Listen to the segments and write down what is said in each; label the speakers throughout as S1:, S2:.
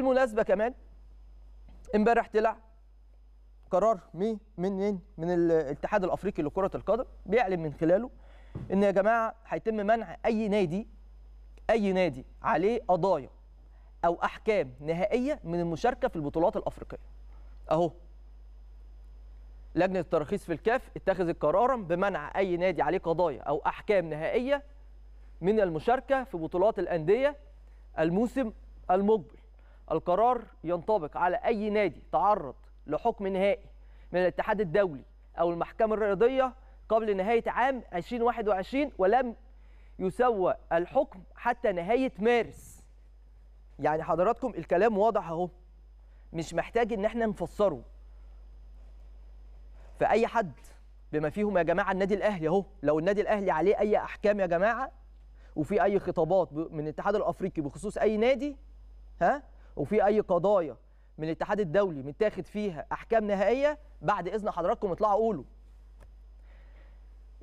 S1: بالمناسبه كمان امبارح طلع قرار مين من من الاتحاد الافريقي لكره القدم بيعلن من خلاله ان يا جماعه هيتم منع اي نادي اي نادي عليه قضايا او احكام نهائيه من المشاركه في البطولات الافريقيه اهو لجنه التراخيص في الكاف اتخذت قرارا بمنع اي نادي عليه قضايا او احكام نهائيه من المشاركه في بطولات الانديه الموسم المقبل القرار ينطبق على أي نادي تعرض لحكم نهائي من الاتحاد الدولي أو المحكمة الرياضية قبل نهاية عام 2021 ولم يسوى الحكم حتى نهاية مارس يعني حضراتكم الكلام واضح اهو مش محتاج ان احنا نفسره فأي حد بما فيهم يا جماعة النادي الأهلي أهو لو النادي الأهلي عليه أي أحكام يا جماعة وفي أي خطابات من الاتحاد الأفريقي بخصوص أي نادي ها وفي اي قضايا من الاتحاد الدولي متاخد فيها احكام نهائيه بعد اذن حضراتكم اطلعوا قولوا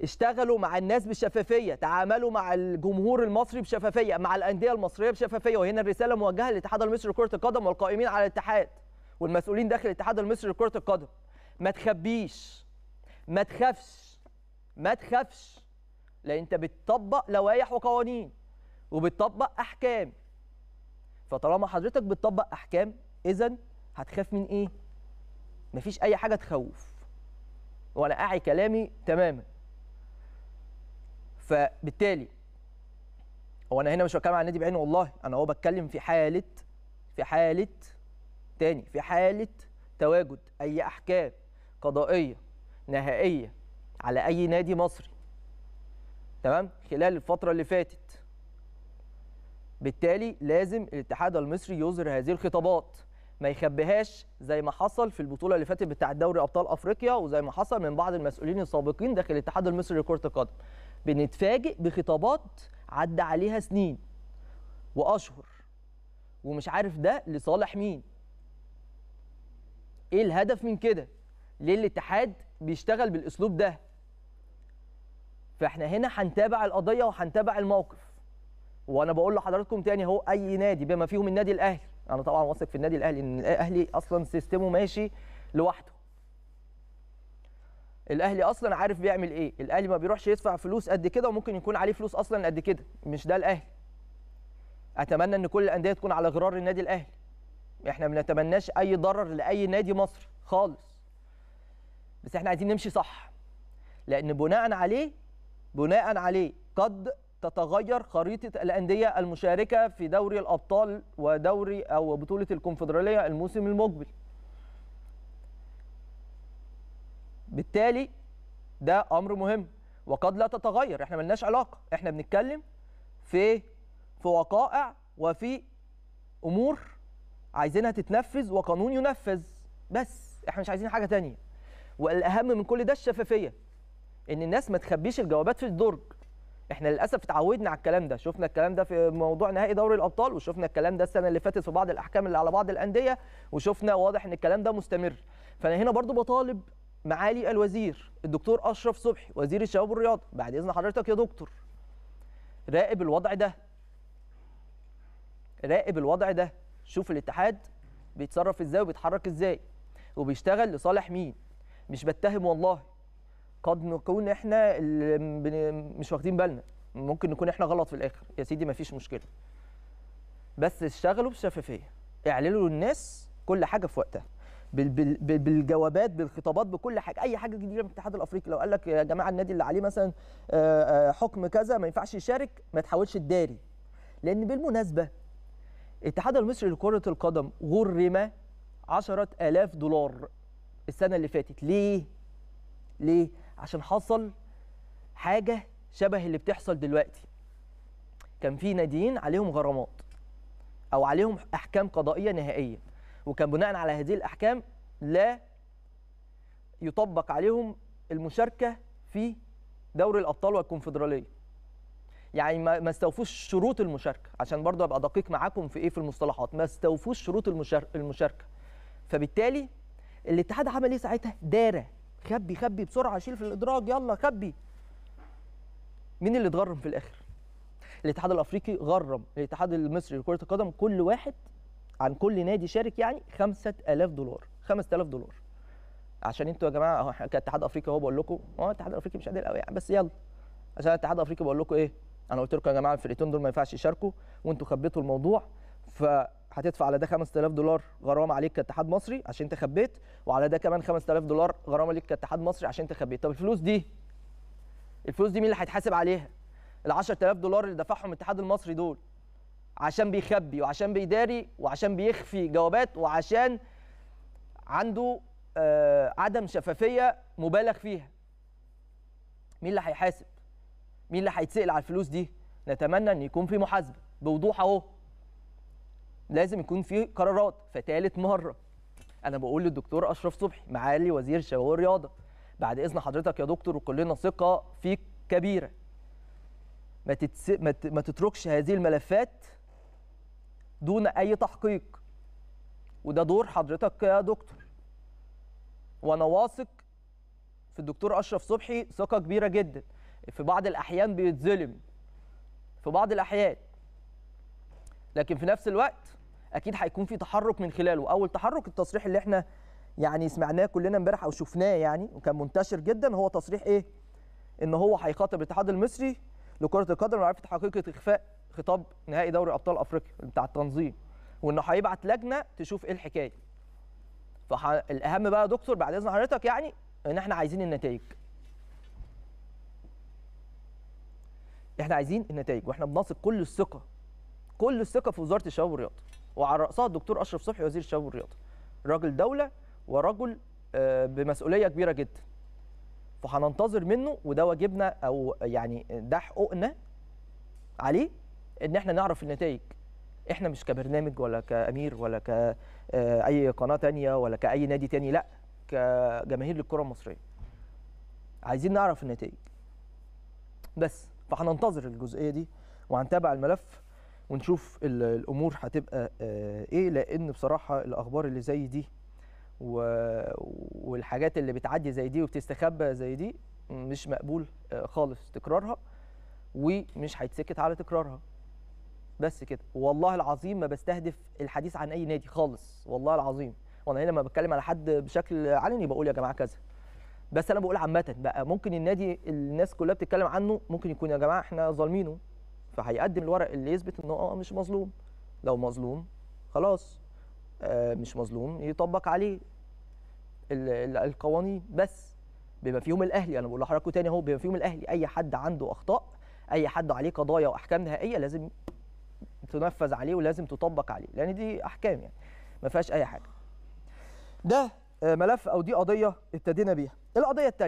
S1: اشتغلوا مع الناس بالشفافيه تعاملوا مع الجمهور المصري بشفافيه مع الانديه المصريه بشفافيه وهنا الرساله موجهه للاتحاد المصري لكره القدم والقائمين على الاتحاد والمسؤولين داخل الاتحاد المصري لكره القدم ما تخبيش ما تخافش ما تخافش لان انت بتطبق لوائح وقوانين وبتطبق احكام فطالما حضرتك بتطبق احكام اذا هتخاف من ايه مفيش اي حاجه تخوف وانا اعي كلامي تماما فبالتالي هو انا هنا مش بتكلم عن النادي بعينه والله انا هو بتكلم في حاله في حاله تاني في حاله تواجد اي احكام قضائيه نهائيه على اي نادي مصري تمام خلال الفتره اللي فاتت بالتالي لازم الاتحاد المصري يظهر هذه الخطابات ما يخبيهاش زي ما حصل في البطوله اللي فاتت بتاع دوري ابطال افريقيا وزي ما حصل من بعض المسؤولين السابقين داخل الاتحاد المصري لكره القدم بنتفاجئ بخطابات عدى عليها سنين واشهر ومش عارف ده لصالح مين ايه الهدف من كده ليه الاتحاد بيشتغل بالاسلوب ده فاحنا هنا هنتابع القضيه وهنتابع الموقف وانا بقول لحضراتكم تاني اهو اي نادي بما فيهم النادي الاهلي انا طبعا واثق في النادي الاهلي ان الاهلي اصلا سيستمه ماشي لوحده الاهلي اصلا عارف بيعمل ايه الاهلي ما بيروحش يدفع فلوس قد كده وممكن يكون عليه فلوس اصلا قد كده مش ده الاهلي اتمنى ان كل الانديه تكون على غرار النادي الاهلي احنا ما نتمناش اي ضرر لاي نادي مصر خالص بس احنا عايزين نمشي صح لان بناء عليه بناء عليه قد تتغير خريطة الأندية المشاركة في دوري الأبطال ودوري أو بطولة الكونفدرالية الموسم المقبل بالتالي ده أمر مهم وقد لا تتغير احنا ملناش علاقة احنا بنتكلم في في وقائع وفي أمور عايزينها تتنفذ وقانون ينفذ بس احنا مش عايزين حاجة تانية والأهم من كل ده الشفافية إن الناس ما تخبيش الجوابات في الدرج احنا للاسف اتعودنا على الكلام ده شفنا الكلام ده في موضوع نهائي دوري الابطال وشفنا الكلام ده السنه اللي فاتت في بعض الاحكام اللي على بعض الانديه وشفنا واضح ان الكلام ده مستمر فانا هنا برضو بطالب معالي الوزير الدكتور اشرف صبحي وزير الشباب والرياضه بعد اذن حضرتك يا دكتور راقب الوضع ده راقب الوضع ده شوف الاتحاد بيتصرف ازاي وبيتحرك ازاي وبيشتغل لصالح مين مش بتهم والله قد نكون احنا اللي مش واخدين بالنا ممكن نكون احنا غلط في الاخر يا سيدي مفيش مشكله بس اشتغلوا بشفافيه اعلنوا للناس كل حاجه في وقتها بالجوابات بالخطابات بكل حاجه اي حاجه جديده من الاتحاد الافريقي لو قال لك يا جماعه النادي اللي عليه مثلا آه، آه، حكم كذا ما ينفعش يشارك ما تحاولش تداري لان بالمناسبه الاتحاد المصري لكره القدم غرم 10000 دولار السنه اللي فاتت ليه ليه عشان حصل حاجه شبه اللي بتحصل دلوقتي كان في ناديين عليهم غرامات او عليهم احكام قضائيه نهائيه وكان بناء على هذه الاحكام لا يطبق عليهم المشاركه في دوري الابطال والكونفدراليه يعني ما استوفوش شروط المشاركه عشان برضه ابقى دقيق معاكم في ايه في المصطلحات ما استوفوش شروط المشاركه فبالتالي الاتحاد عمل ايه ساعتها داره كبي كبي بسرعه شيل في الادراج يلا كبي مين اللي اتغرم في الاخر الاتحاد الافريقي غرم الاتحاد المصري لكره القدم كل واحد عن كل نادي شارك يعني 5000 دولار 5000 دولار عشان انتوا يا جماعه اهو كاتحاد افريقيا اهو بقول لكم اه الاتحاد الافريقي مش عادل قوي يعني بس يلا عشان الاتحاد الافريقي بقول لكم ايه انا قلت لكم يا جماعه الفرقتين دول ما ينفعش يشاركوا وانتوا خبيتوا الموضوع فهتدفع على ده 5000 دولار غرامه عليك كاتحاد مصري عشان انت خبيت وعلى ده كمان 5000 دولار غرامه ليك كاتحاد مصري عشان انت خبيت طب الفلوس دي الفلوس دي مين اللي هيتحاسب عليها ال 10000 دولار اللي دفعهم الاتحاد المصري دول عشان بيخبي وعشان بيداري وعشان بيخفي جوابات وعشان عنده آه عدم شفافيه مبالغ فيها مين اللي هيحاسب مين اللي هيتسال على الفلوس دي نتمنى ان يكون في محاسبه بوضوح اهو لازم يكون في قرارات فثالث مره انا بقول للدكتور اشرف صبحي معالي وزير الشباب والرياضه بعد اذن حضرتك يا دكتور وكلنا ثقه فيك كبيره ما, تتس... ما تتركش هذه الملفات دون اي تحقيق وده دور حضرتك يا دكتور وانا واثق في الدكتور اشرف صبحي ثقه كبيره جدا في بعض الاحيان بيتظلم في بعض الاحيان لكن في نفس الوقت اكيد هيكون في تحرك من خلاله اول تحرك التصريح اللي احنا يعني سمعناه كلنا امبارح او شفناه يعني وكان منتشر جدا هو تصريح ايه ان هو هيخاطب الاتحاد المصري لكره القدم وعرفت حقيقه اخفاء خطاب نهائي دوري ابطال افريقيا بتاع التنظيم وانه هيبعت لجنه تشوف ايه الحكايه فالاهم بقى يا دكتور بعد اذن حضرتك يعني ان احنا عايزين النتائج احنا عايزين النتائج واحنا بنثق كل الثقه كل الثقه في وزاره الشباب والرياضه وعلى راسها الدكتور اشرف صبحي وزير الشباب والرياضه راجل دوله ورجل آه، بمسؤوليه كبيره جدا فهننتظر منه وده واجبنا او يعني ده حقوقنا عليه ان احنا نعرف النتائج احنا مش كبرنامج ولا كامير ولا كاي آه، قناه تانية ولا كاي نادي تاني لا كجماهير للكره المصريه عايزين نعرف النتائج بس فهننتظر الجزئيه دي وهنتابع الملف ونشوف الامور هتبقى آه، ايه لان بصراحه الاخبار اللي زي دي والحاجات اللي بتعدي زي دي وبتستخبى زي دي مش مقبول آه، خالص تكرارها ومش هيتسكت على تكرارها بس كده والله العظيم ما بستهدف الحديث عن اي نادي خالص والله العظيم وانا هنا لما بتكلم على حد بشكل علني بقول يا جماعه كذا بس انا بقول عامه بقى ممكن النادي الناس كلها بتتكلم عنه ممكن يكون يا جماعه احنا ظالمينه فهيقدم الورق اللي يثبت ان هو آه، آه، مش مظلوم لو مظلوم خلاص آه مش مظلوم يطبق عليه القوانين بس بما فيهم الاهلي انا بقول لحضراتكم تاني اهو بما فيهم الاهلي اي حد عنده اخطاء اي حد عليه قضايا واحكام نهائيه لازم تنفذ عليه ولازم تطبق عليه لان دي احكام يعني ما فيهاش اي حاجه ده آه، ملف او دي قضيه ابتدينا بيها القضيه الثانيه